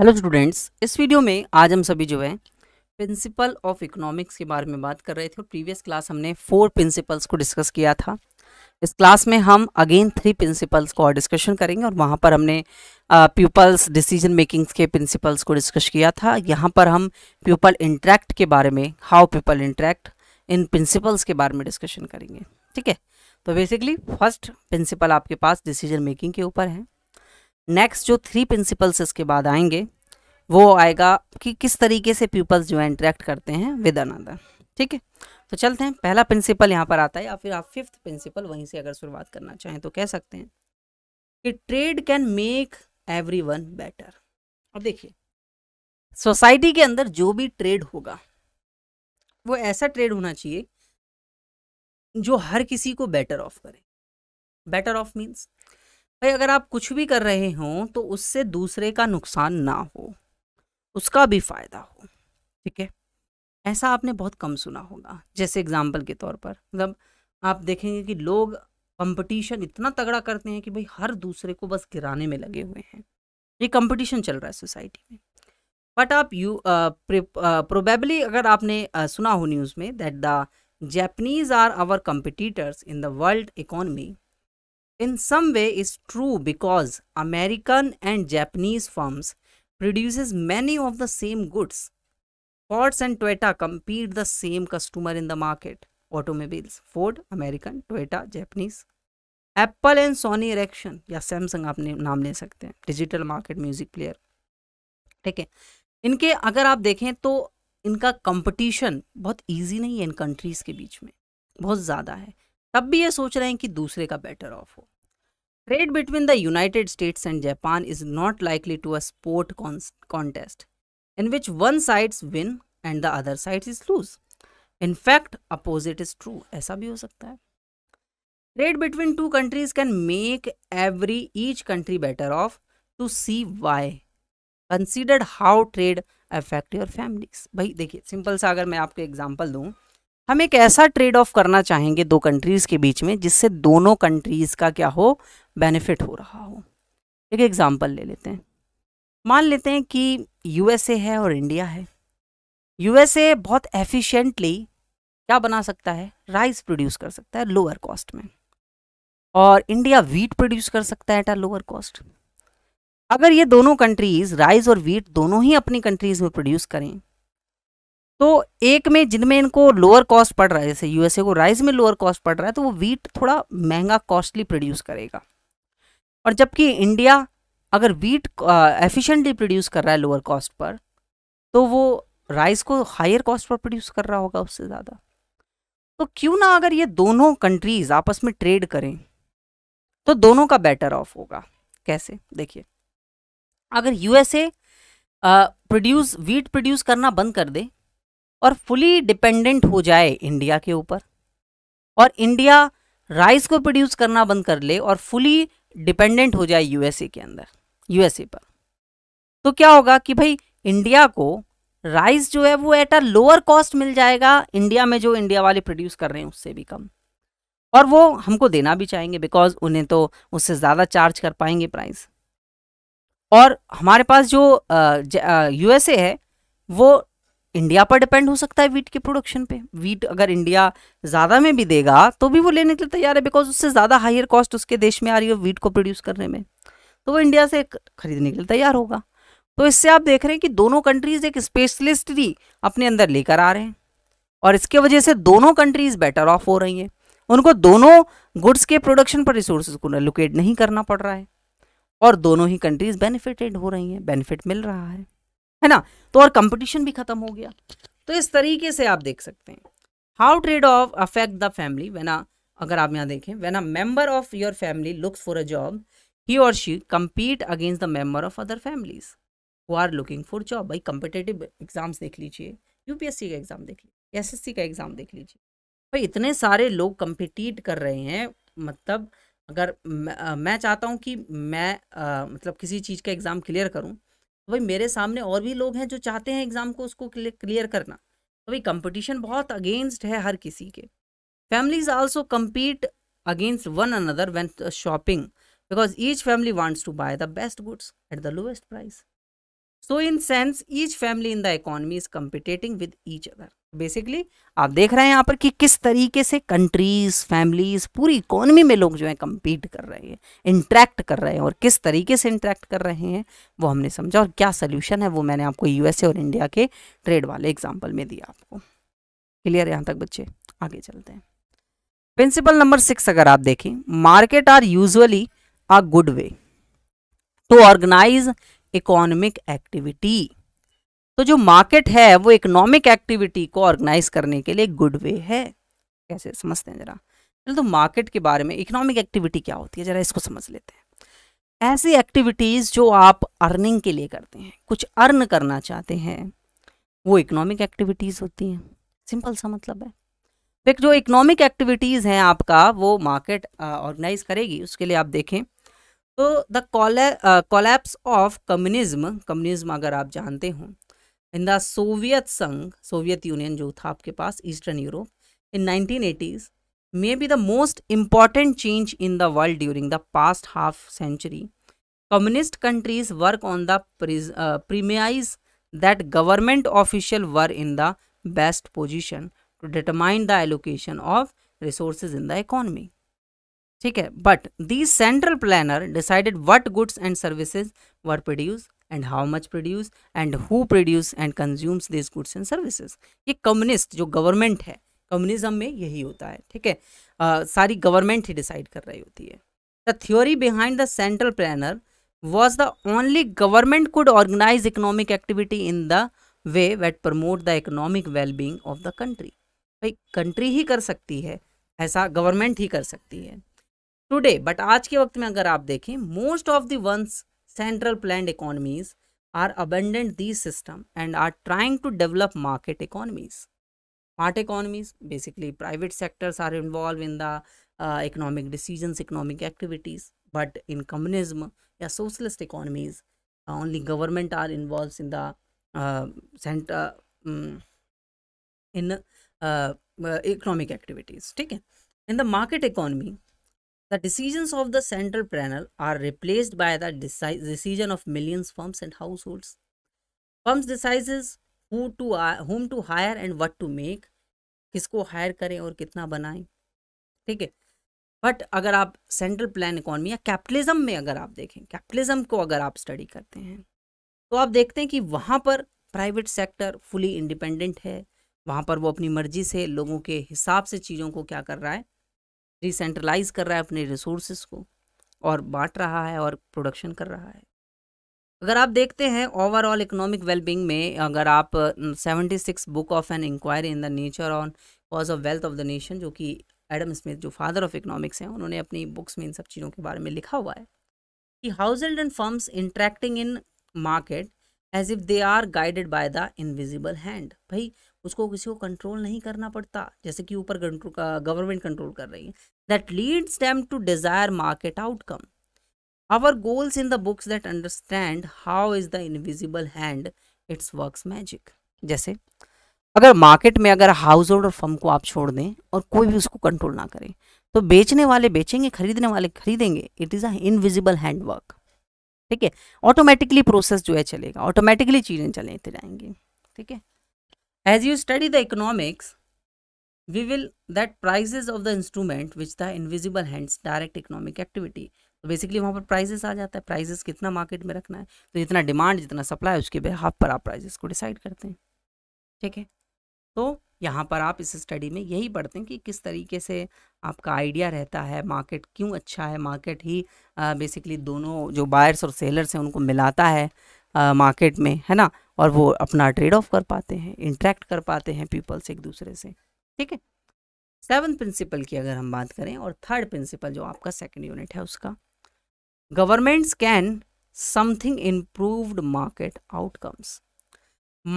Hello students इस video में आज हम सभी जो है प्रिंसिपल ऑफ इकोनॉमिक्स के बारे में बात कर रहे थे और प्रीवियस क्लास हमने फोर प्रिंसिपल्स को डिस्कस किया था इस क्लास में हम अगेन थ्री प्रिंसिपल्स को और डिस्कशन करेंगे और वहाँ पर हमने पीपल्स डिसीजन मेकिंग्स के प्रिंसिपल्स को डिस्कस किया था यहाँ पर हम पीपल इंट्रैक्ट के बारे में how people interact in principles के बारे में डिस्कशन करेंगे ठीक है तो बेसिकली फर्स्ट प्रिंसिपल आपके पास डिसीजन मेकिंग के ऊपर है नेक्स्ट जो थ्री प्रिंसिपल्स इसके बाद आएंगे वो आएगा कि किस तरीके से पीपल्स जो है इंटरेक्ट करते हैं विद अनदर ठीक है तो चलते हैं पहला प्रिंसिपल यहाँ पर आता है या फिर आप फिफ्थ प्रिंसिपल वहीं से अगर शुरुआत करना चाहें तो कह सकते हैं कि trade can make everyone better अब देखिए सोसाइटी के अंदर जो भी ट्रेड होगा वो ऐसा ट्रेड होना चाहिए जो हर किसी को बेटर ऑफ करे बेटर ऑफ मीन्स भाई अगर आप कुछ भी कर रहे हो तो उससे दूसरे का नुकसान ना हो उसका भी फायदा हो ठीक है ऐसा आपने बहुत कम सुना होगा जैसे एग्जाम्पल के तौर पर मतलब आप देखेंगे कि लोग कंपटीशन इतना तगड़ा करते हैं कि भाई हर दूसरे को बस गिराने में लगे हुए हैं ये कंपटीशन चल रहा है सोसाइटी में बट आप यू प्रोबेबली अगर आपने uh, सुना हो न्यूज़ में that the Japanese are our competitors in the world economy in some way is true because American and Japanese firms produces many of the same goods. Fords and Toyota compete the same customer in the market. Automobiles, Ford, American, Toyota, Japanese. Apple and Sony Ericsson या Samsung आप नाम ले सकते हैं digital market music player ठीक है इनके अगर आप देखें तो इनका कंपटीशन बहुत इजी नहीं है इन कंट्रीज़ के बीच में बहुत ज़्यादा है तब भी ये सोच रहे हैं कि दूसरे का बेटर ऑफ हो trade between the United States and Japan is not likely to a sport contest in which one side win and the other side is lose in fact opposite is true ऐसा भी हो सकता है trade between two countries can make every each country better off to see why considered how trade affect your families भाई देखिए simple सा अगर मैं आपको एग्जाम्पल दूँ हम एक ऐसा ट्रेड ऑफ करना चाहेंगे दो कंट्रीज़ के बीच में जिससे दोनों कंट्रीज़ का क्या हो बेनिफिट हो रहा हो एक एग्ज़ाम्पल ले लेते हैं मान लेते हैं कि यूएसए है और इंडिया है यूएसए बहुत एफिशिएंटली क्या बना सकता है राइस प्रोड्यूस कर सकता है लोअर कॉस्ट में और इंडिया वीट प्रोड्यूस कर सकता है एट अ लोअर कॉस्ट अगर ये दोनों कंट्रीज़ राइस और वीट दोनों ही अपनी कंट्रीज़ में प्रोड्यूस करें तो एक में जिनमें इनको लोअर कॉस्ट पड़ रहा है जैसे यूएसए को राइस में लोअर कॉस्ट पड़ रहा है तो वो वीट थोड़ा महंगा कॉस्टली प्रोड्यूस करेगा और जबकि इंडिया अगर वीट एफिशिएंटली प्रोड्यूस कर रहा है लोअर कॉस्ट पर तो वो राइस को हायर कॉस्ट पर प्रोड्यूस कर रहा होगा उससे ज़्यादा तो क्यों ना अगर ये दोनों कंट्रीज़ आपस में ट्रेड करें तो दोनों का बेटर ऑफ होगा कैसे देखिए अगर यूएसए प्रोड्यूस वीट प्रोड्यूस करना बंद कर दे और फुली डिपेंडेंट हो जाए इंडिया के ऊपर और इंडिया राइस को प्रोड्यूस करना बंद कर ले और फुली डिपेंडेंट हो जाए यूएसए के अंदर यूएसए पर तो क्या होगा कि भाई इंडिया को राइस जो है वो एट अ लोअर कॉस्ट मिल जाएगा इंडिया में जो इंडिया वाले प्रोड्यूस कर रहे हैं उससे भी कम और वो हमको देना भी चाहेंगे बिकॉज उन्हें तो उससे ज़्यादा चार्ज कर पाएंगे प्राइस और हमारे पास जो यूएसए है वो इंडिया पर डिपेंड हो सकता है वीट के प्रोडक्शन पे वीट अगर इंडिया ज़्यादा में भी देगा तो भी वो लेने के लिए तैयार है बिकॉज उससे ज़्यादा हायर कॉस्ट उसके देश में आ रही है वीट को प्रोड्यूस करने में तो वो इंडिया से खरीदने के लिए तैयार होगा तो इससे आप देख रहे हैं कि दोनों कंट्रीज एक भी अपने अंदर लेकर आ रहे हैं और इसके वजह से दोनों कंट्रीज बेटर ऑफ हो रही हैं उनको दोनों गुड्स के प्रोडक्शन पर रिसोर्स को लोकेट नहीं करना पड़ रहा है और दोनों ही कंट्रीज बेनिफिटेड हो रही हैं बेनिफिट मिल रहा है है ना तो और कंपटीशन भी खत्म हो गया तो इस तरीके से आप देख सकते हैं how trade off affect the family when आ अगर आप यहाँ देखें when a member of your family looks for a job he और she compete against the member of other families who are looking for job भाई competitive exams देख लीजिए सी का एग्जाम देख लीजिए सी का एग्जाम देख लीजिए भाई इतने सारे लोग कम्पिटीट कर रहे हैं मतलब अगर मैं, मैं चाहता हूँ कि मैं आ, मतलब किसी चीज़ का एग्ज़ाम क्लियर करूँ तो भाई मेरे सामने और भी लोग हैं जो चाहते हैं एग्ज़ाम को उसको क्लियर करना तो भाई कंपटीशन बहुत अगेंस्ट है हर किसी के families also compete against one another when shopping because each family wants to buy the best goods at the lowest price so in sense each family in the economy is competing with each other basically आप देख रहे हैं यहाँ पर कि किस तरीके से कंट्रीज फैमिलीज पूरी इकोनॉमी में लोग जो है कम्पीट कर रहे हैं इंट्रैक्ट कर रहे हैं और किस तरीके से इंट्रैक्ट कर रहे हैं वो हमने समझा और क्या सोल्यूशन है वो मैंने आपको यूएसए और इंडिया के ट्रेड वाले एग्जाम्पल में दिया आपको क्लियर यहाँ तक बच्चे आगे चलते हैं प्रिंसिपल नंबर सिक्स अगर आप देखें market are usually a good way to organise economic activity तो जो मार्केट है वो इकोनॉमिक एक्टिविटी को ऑर्गेनाइज करने के लिए गुड वे है कैसे समझते हैं जरा चलो तो मार्केट के बारे में इकोनॉमिक एक्टिविटी क्या होती है जरा इसको समझ लेते हैं ऐसी एक्टिविटीज़ जो आप अर्निंग के लिए करते हैं कुछ अर्न करना चाहते हैं वो इकोनॉमिक एक्टिविटीज़ होती हैं सिंपल सा मतलब है फिर जो इकोनॉमिक एक्टिविटीज़ हैं आपका वो मार्केट ऑर्गेनाइज करेगी उसके लिए आप देखें तो the collapse of communism communism अगर आप जानते हो इन द सोवियत संघ सोवियत यूनियन जो था आपके पास Eastern Europe in nineteen eighties may be the most important change in the world during the past half century communist countries work on the premise that government official were in the best position to determine the allocation of resources in the economy ठीक है but the central planner decided what goods and services were produce and how much produce and who produce and consumes this goods and services ये communist जो government है communism में यही होता है ठीक है uh, सारी गवर्नमेंट ही डिसाइड कर रही होती है the theory behind the central planner was the only government could organise economic activity in the way that promote the economic wellbeing of the country भाई कंट्री ही कर सकती है ऐसा गवर्नमेंट ही कर सकती है टुडे बट आज के वक्त में अगर आप देखें most of the ones central plan economies are abandoned these system and are trying to develop market economies market economies basically private sectors are involve in the economic decisions economic activities but in communism yeah socialist economies uh, only government are involved in the uh, center um, in uh, economic activities ठीक है in the market economy The decisions of the central panel are replaced by the deci decision of millions firms and households. Firms decides who to whom to hire and what to make, किसको hire करें और कितना बनाएं, ठीक है but अगर आप central plan economy या कैपिटलिज्म में अगर आप देखें कैपिटलिज्म को अगर आप स्टडी करते हैं तो आप देखते हैं कि वहाँ पर प्राइवेट सेक्टर फुली इंडिपेंडेंट है वहाँ पर वो अपनी मर्जी से लोगों के हिसाब से चीज़ों को क्या कर रहा है रिसेंट्रलाइज कर रहा है अपने रिसोर्सेज को और बांट रहा है और प्रोडक्शन कर रहा है अगर आप देखते हैं ओवरऑल इकोनॉमिक वेलबींग में अगर आप seventy six book of an inquiry in the nature on cause of wealth of the nation जो कि एडम स्मिथ जो फादर ऑफ इकोनॉमिक्स हैं उन्होंने अपनी बुक्स में इन सब चीज़ों के बारे में लिखा हुआ है कि house and firms interacting in market as if they are guided by the invisible hand भाई उसको किसी को कंट्रोल नहीं करना पड़ता जैसे कि ऊपर गवर्नमेंट कंट्रोल कर रही है that leads them to desire market outcome our goals in the books that understand how is the invisible hand it's works magic जैसे अगर मार्केट में अगर हाउस होल्ड और फर्म को आप छोड़ दें और कोई भी उसको कंट्रोल ना करें तो बेचने वाले बेचेंगे खरीदने वाले खरीदेंगे it is a invisible hand work ठीक है ऑटोमेटिकली प्रोसेस जो है चलेगा ऑटोमेटिकली चीज़ें चलते जाएंगी ठीक है As you study the economics, we will that prices of the instrument which the invisible hands direct economic activity तो बेसिकली वहाँ पर प्राइजेस आ जाता है प्राइजेस कितना मार्केट में रखना है तो जितना डिमांड जितना सप्लाई उसके बिहाफ पर आप प्राइजेस को डिसाइड करते हैं ठीक है तो यहाँ पर आप इस स्टडी में यही पढ़ते हैं कि किस तरीके से आपका आइडिया रहता है मार्केट क्यों अच्छा है मार्केट ही बेसिकली दोनों जो बायर्स और सेलर्स हैं उनको मिलाता है मार्केट में है ना और वो अपना ट्रेड ऑफ कर पाते हैं इंट्रैक्ट कर पाते हैं पीपल्स एक दूसरे से ठीक है सेवन प्रिंसिपल की अगर हम बात करें और थर्ड प्रिंसिपल जो आपका सेकेंड यूनिट है उसका governments can something improved market outcomes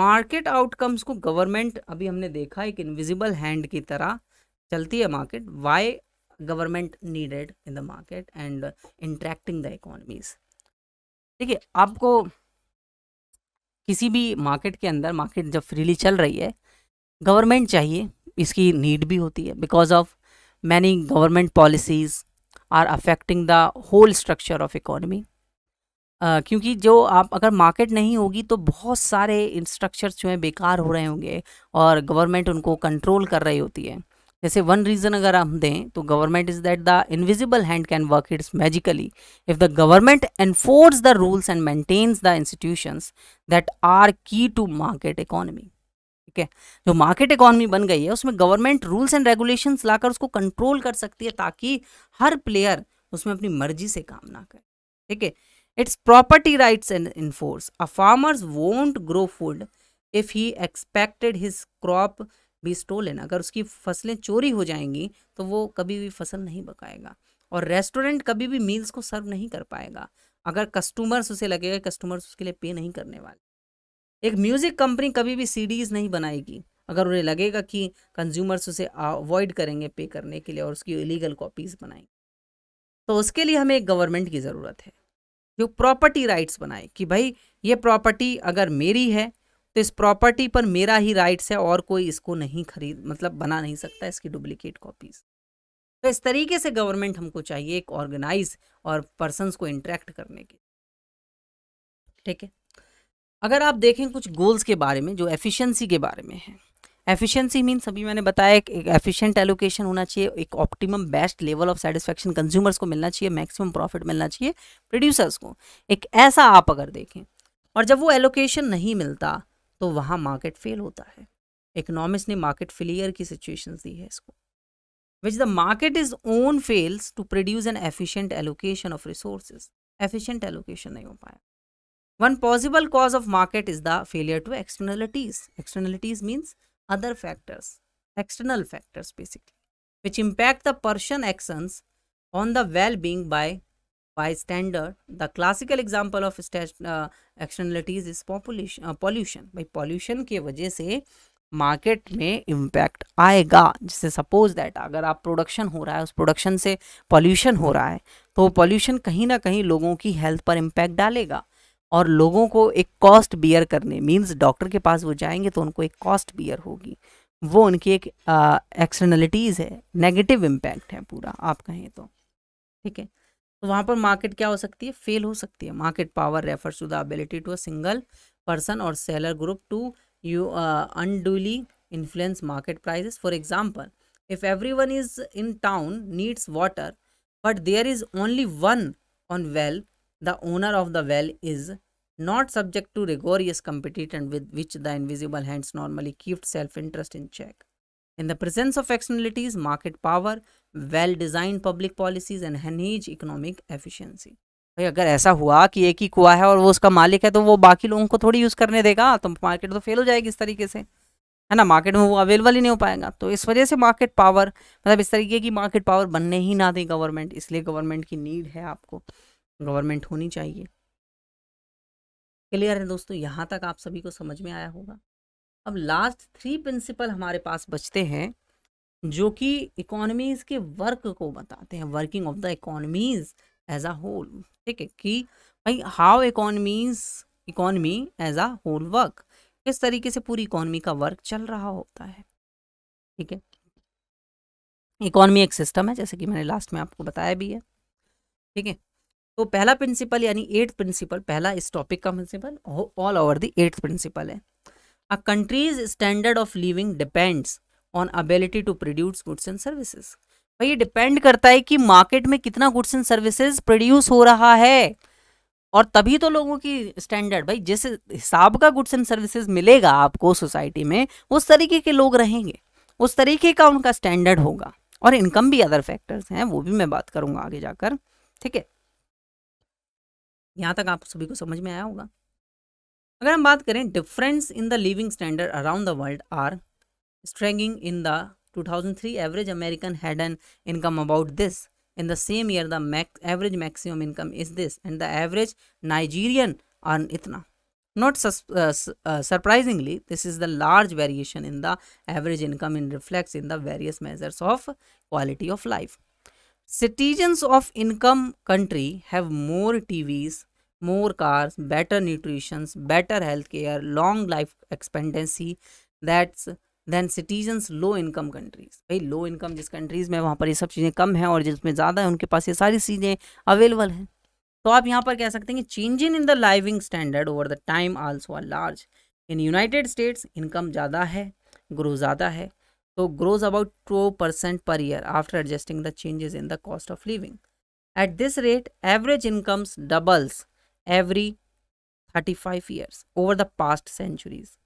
market outcomes को गवर्नमेंट अभी हमने देखा एक इनविजिबल हैंड की तरह चलती है market why government needed in the market and interacting the economies है आपको किसी भी मार्केट के अंदर मार्केट जब फ्रीली चल रही है गवर्नमेंट चाहिए इसकी नीड भी होती है because of many government policies are affecting the whole structure of economy क्योंकि जो आप अगर मार्केट नहीं होगी तो बहुत सारे इंस्ट्रक्चर जो हैं बेकार हो रहे होंगे और गवर्नमेंट उनको कंट्रोल कर रही होती है जैसे वन रीज़न अगर हम दें तो government is that the invisible hand can work its magically if the government enforce the rules and maintains the institutions that are key to market economy ठीक है जो मार्केट इकोनॉमी बन गई है उसमें गवर्नमेंट रूल्स एंड रेगुलेशन लाकर उसको control कर सकती है ताकि हर प्लेयर उसमें अपनी मर्जी से काम ना करे ठीक है it's property rights and enforce a farmers won't grow food if he expected his crop भी लेना अगर उसकी फसलें चोरी हो जाएंगी तो वो कभी भी फसल नहीं बकाएगा और रेस्टोरेंट कभी भी मील्स को सर्व नहीं कर पाएगा अगर कस्टमर्स उसे लगेगा कस्टमर्स उसके लिए पे नहीं करने वाले एक म्यूज़िक कंपनी कभी भी सीडीज़ नहीं बनाएगी अगर उन्हें लगेगा कि कंज्यूमर्स उसे अवॉइड करेंगे पे करने के लिए और उसकी इलीगल कॉपीज़ बनाएंगे तो उसके लिए हमें एक गवर्नमेंट की ज़रूरत है जो प्रॉपर्टी राइट्स बनाए कि भाई ये प्रॉपर्टी अगर मेरी है तो इस प्रॉपर्टी पर मेरा ही राइट्स है और कोई इसको नहीं खरीद मतलब बना नहीं सकता इसकी डुप्लीकेट कॉपीज तो इस तरीके से गवर्नमेंट हमको चाहिए एक ऑर्गेनाइज और पर्सनस को इंटरेक्ट करने के ठीक है अगर आप देखें कुछ गोल्स के बारे में जो एफिशिएंसी के बारे में है एफिशिएंसी मीन सभी मैंने बताया एक एफिशिएंट एलोकेशन होना चाहिए एक optimum best level of satisfaction consumers को मिलना चाहिए मैक्सिमम प्रॉफिट मिलना चाहिए प्रोड्यूसर्स को एक ऐसा आप अगर देखें और जब वो एलोकेशन नहीं मिलता तो वहाँ मार्केट फेल होता है इकोनॉमिक्स ने मार्केट फेलियर की सिचुएशन दी है इसको which the market is own fails to produce an efficient allocation of resource efficient allocation नहीं हो पाया one possible cause of market is the failure to externalities externalities means other factors external factors basically which impact the person actions on the wellbeing by standard The classical example of uh, externalities is population, uh, pollution. भाई pollution के वजह से market में impact आएगा जिससे suppose that अगर आप production हो रहा है उस प्रोडक्शन से पॉल्यूशन हो रहा है तो पॉल्यूशन कहीं ना कहीं लोगों की हेल्थ पर इम्पैक्ट डालेगा और लोगों को एक कॉस्ट बियर करने मींस डॉक्टर के पास वो जाएंगे तो उनको एक कॉस्ट बियर होगी वो उनकी एक एक्सटर्नलिटीज़ uh, है नेगेटिव इम्पैक्ट है पूरा आप कहें तो ठीक है तो वहाँ पर मार्केट क्या हो सकती है फेल हो सकती है market power refer to the ability to a single person और seller group to you unduly influence market prices for example if everyone is in town needs water but there is only one on well the owner of the well is not subject to rigorous competition with which the invisible hands normally keep self interest in check in the presence of externalities market power well design public policies and enhance economic efficiency भाई अगर ऐसा हुआ कि एक ही कुआ है और वो उसका मालिक है तो वो बाकी लोगों को थोड़ी यूज़ करने देगा तो मार्केट तो फेल हो जाएगी इस तरीके से है ना मार्केट में वो अवेलेबल ही नहीं हो पाएगा तो इस वजह से मार्केट पावर मतलब इस तरीके की मार्केट पावर बनने ही ना दे गवर्नमेंट इसलिए गवर्नमेंट की नीड है आपको गवर्नमेंट होनी चाहिए क्लियर है दोस्तों यहाँ तक आप सभी को समझ में आया होगा अब लास्ट थ्री प्रिंसिपल हमारे पास बचते हैं जो कि इकोनॉमीज़ के वर्क को बताते हैं working of the economies as a whole ठीक है कि भाई how economies economy as a whole work किस तरीके से पूरी इकोनॉमी का वर्क चल रहा होता है ठीक है इकोनॉमी एक सिस्टम है जैसे कि मैंने लास्ट में आपको बताया भी है ठीक है तो पहला प्रिंसिपल यानी एट प्रिंसिपल पहला इस टॉपिक का principle all over the eight principle है a country's standard of living depends on ability to produce goods and services भाई ये डिपेंड करता है कि मार्केट में कितना गुड्स एंड सर्विसेज प्रोड्यूस हो रहा है और तभी तो लोगों की स्टैंडर्ड भाई जिस हिसाब का गुड्स एंड सर्विसेज मिलेगा आपको सोसाइटी में उस तरीके के लोग रहेंगे उस तरीके का उनका स्टैंडर्ड होगा और इनकम भी अदर फैक्टर्स हैं वो भी मैं बात करूंगा आगे जाकर ठीक है यहाँ तक आप सभी को समझ में आया होगा अगर हम बात करें difference in the living standard around the world are Stringing in the 2003 average American had an income about this. In the same year, the max, average maximum income is this and the average Nigerian earn itna. Not sus, uh, uh, surprisingly, this is the large variation in the average income and reflects in the various measures of quality of life. Citizens of income country have more TVs, more cars, better nutrition, better health care, long life expectancy. That's than citizens low income countries भाई low income जिस countries में वहाँ पर ये सब चीज़ें कम हैं और जिसमें ज़्यादा है उनके पास ये सारी चीज़ें अवेलेबल हैं तो आप यहाँ पर कह सकते हैं कि changing in the living standard over the time also are large in United States income ज़्यादा है ग्रो ज़्यादा है तो grows about two percent per year after adjusting the changes in the cost of living at this rate average incomes doubles every thirty five years over the past centuries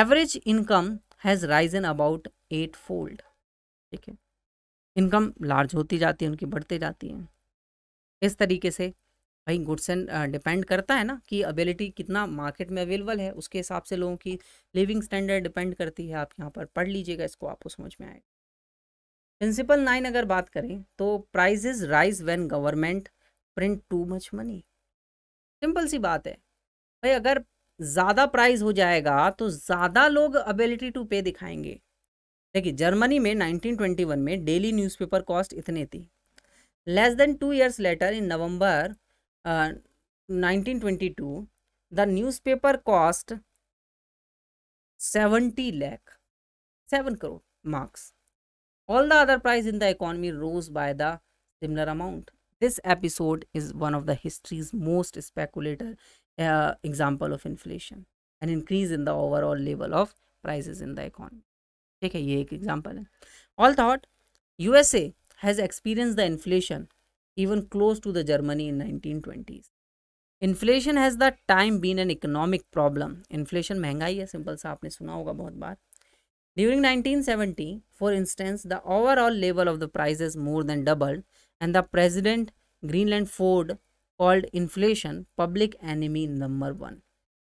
average income has in about eight fold ठीक है income large होती जाती है उनकी बढ़ती जाती है इस तरीके से भाई गुड्स एंड डिपेंड करता है ना कि अबिलिटी कितना मार्केट में अवेलेबल है उसके हिसाब से लोगों की लिविंग स्टैंडर्ड डिपेंड करती है आप यहाँ पर पढ़ लीजिएगा इसको आपको समझ में आएगा प्रिंसिपल नाइन अगर बात करें तो prices rise when government print too much money simple सी बात है भाई अगर ज़्यादा प्राइस हो जाएगा तो ज़्यादा लोग अबिलिटी टू पे दिखाएंगे देखिए जर्मनी में 1921 में डेली न्यूज़पेपर कॉस्ट इतने थी less than two years later in November nineteen the newspaper cost 70 lakh seven crore marks all the other price in the economy rose by the similar amount this episode is one of the history's most spectacular example of inflation an increase in the overall level of prices in the economy take a unique example all thought usa has experienced the inflation even close to the germany in 1920s inflation has that time been an economic problem inflation mehngai hai simple sa aapne suna hoga bahut baar during 1970 for instance the overall level of the prices more than doubled and the president greenland ford called inflation public enemy number one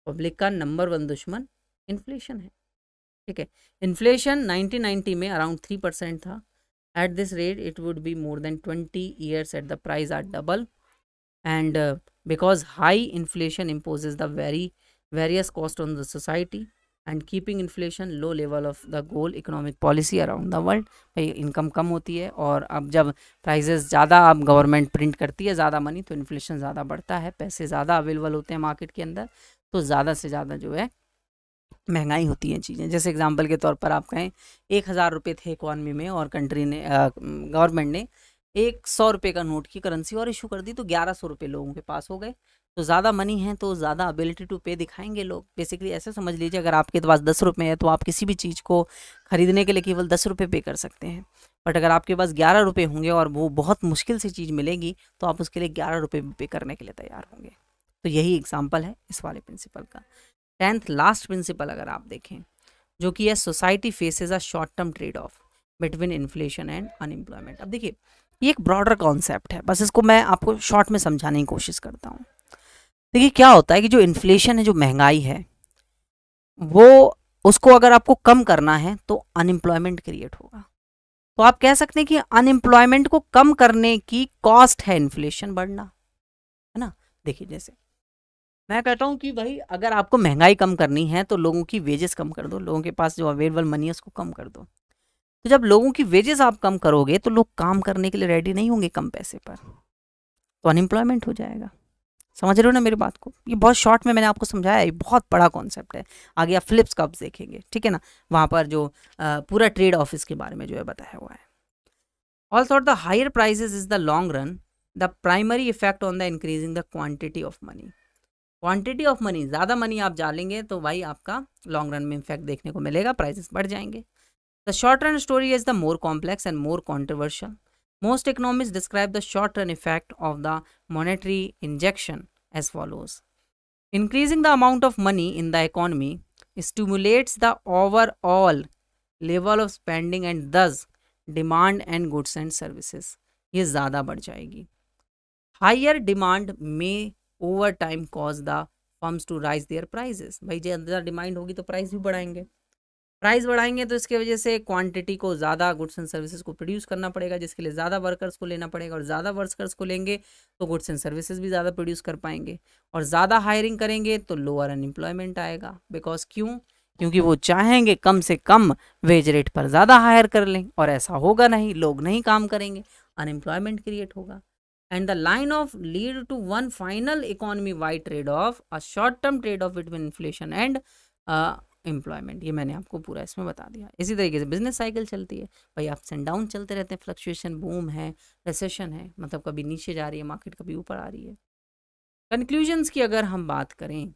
public का number one दुश्मन inflation है ठीक है inflation 1990 में around three percent था at this rate it would be more than twenty years at the price are double and because high inflation impose the very various cost on the society and keeping inflation low level of the goal economic policy around the world भाई income कम होती है और अब जब prices ज़्यादा अब government print करती है ज़्यादा मनी तो इन्फ्लेशन ज़्यादा बढ़ता है पैसे ज़्यादा अवेलेबल होते हैं मार्केट के अंदर तो ज़्यादा से ज़्यादा जो है महंगाई होती हैं चीज़ें जैसे एग्जाम्पल के तौर पर आप कहें एक हज़ार रुपये थे इकॉनमी में और कंट्री ने गवर्नमेंट ने एक सौ रुपये का नोट की करेंसी और इशू कर दी तो ग्यारह सौ रुपये लोगों के पास हो गए तो ज़्यादा मनी है तो ज़्यादा अबिलिटी टू पे दिखाएंगे लोग बेसिकली ऐसे समझ लीजिए अगर आपके पास दस रुपये हैं तो आप किसी भी चीज़ को खरीदने के लिए केवल दस रुपये पे कर सकते हैं बट अगर आपके पास ग्यारह रुपये होंगे और वो बहुत मुश्किल से चीज़ मिलेगी तो आप उसके लिए ग्यारह रुपये पे करने के लिए तैयार होंगे तो यही एग्जाम्पल है इस वाले प्रिंसिपल का टेंथ लास्ट प्रिंसिपल अगर आप देखें जो कि है society faces a short term trade off between inflation and unemployment अब देखिए ये एक ब्रॉडर कॉन्सेप्ट है बस इसको मैं आपको शॉर्ट में समझाने की कोशिश करता हूँ देखिए क्या होता है कि जो इन्फ्लेशन है जो महंगाई है वो उसको अगर आपको कम करना है तो अनएम्प्लॉयमेंट क्रिएट होगा तो आप कह सकते हैं कि अनएम्प्लॉयमेंट को कम करने की कॉस्ट है इन्फ्लेशन बढ़ना है ना देखिए जैसे मैं कहता हूँ कि भाई अगर आपको महंगाई कम करनी है तो लोगों की वेजेस कम कर दो लोगों के पास जो अवेलेबल मनी है उसको कम कर दो तो जब लोगों की वेजेस आप कम करोगे तो लोग काम करने के लिए रेडी नहीं होंगे कम पैसे पर तो अनएम्प्लॉयमेंट हो जाएगा समझ रहे हो ना मेरी बात को ये बहुत शॉर्ट में मैंने आपको समझाया ये बहुत बड़ा कॉन्सेप्ट है आगे आप फ्लिप्स कब्स देखेंगे ठीक है ना वहाँ पर जो आ, पूरा ट्रेड ऑफिस के बारे में जो है बताया हुआ है all also the higher prices is the long run the primary effect on the increasing the quantity of money quantity of money ज़्यादा मनी आप डालेंगे तो भाई आपका लॉन्ग रन में इफेक्ट देखने को मिलेगा प्राइजेस बढ़ जाएंगे the short run story is the more complex and more controversial most economics describe the short run effect of the monetary injection as follows. Increasing the amount of money in the economy stimulates the overall level of spending and thus demand and goods and services. ये ज़्यादा बढ़ जाएगी higher demand में over time cause the firms to raise their prices भाई अंदर demand होगी तो price भी बढ़ाएंगे प्राइस बढ़ाएंगे तो इसके वजह से क्वांटिटी को ज़्यादा गुड्स एंड सर्विसेज को प्रोड्यूस करना पड़ेगा जिसके लिए ज़्यादा वर्कर्स को लेना पड़ेगा और ज़्यादा वर्कर्स को लेंगे तो गुड्स एंड सर्विसेज भी ज़्यादा प्रोड्यूस कर पाएंगे और ज़्यादा हायरिंग करेंगे तो लोअर अनएम्प्लॉयमेंट आएगा बिकॉज क्यों क्योंकि वो चाहेंगे कम से कम वेज रेट पर ज़्यादा हायर कर लें और ऐसा होगा नहीं लोग नहीं काम करेंगे अनएम्प्लॉयमेंट क्रिएट होगा and the line of lead to one final economy why trade off a short term trade off between inflation and employment ये मैंने आपको पूरा इसमें बता दिया इसी तरीके से बिजनेस साइकिल चलती है भाई अप्स एंड डाउन चलते रहते हैं फ्लक्चुएशन बूम है रिसेशन है मतलब कभी नीचे जा रही है मार्केट कभी ऊपर आ रही है कंक्लूजन्स की अगर हम बात करें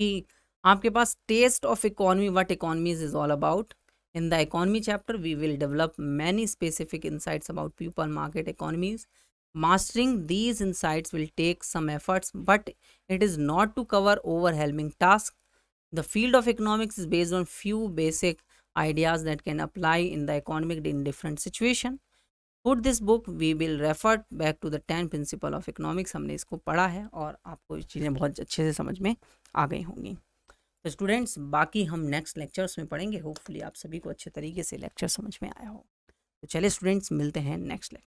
कि आपके पास test of economy what economics is all about in the economy chapter we will develop many specific insights about people market mastering these insights will take some efforts but it is not to cover over helping task The field of economics is based on few basic ideas that can apply in the economic in different situation. Put this book we will refer back to the 10 principle of economics हमने इसको पढ़ा है और आपको ये चीज़ें बहुत अच्छे से समझ में आ गई होंगी तो स्टूडेंट्स बाकी हम नेक्स्ट लेक्चर्स में पढ़ेंगे होपफुली आप सभी को अच्छे तरीके से लेक्चर समझ में आया हो तो चलिए स्टूडेंट्स मिलते हैं नेक्स्ट लेक्चर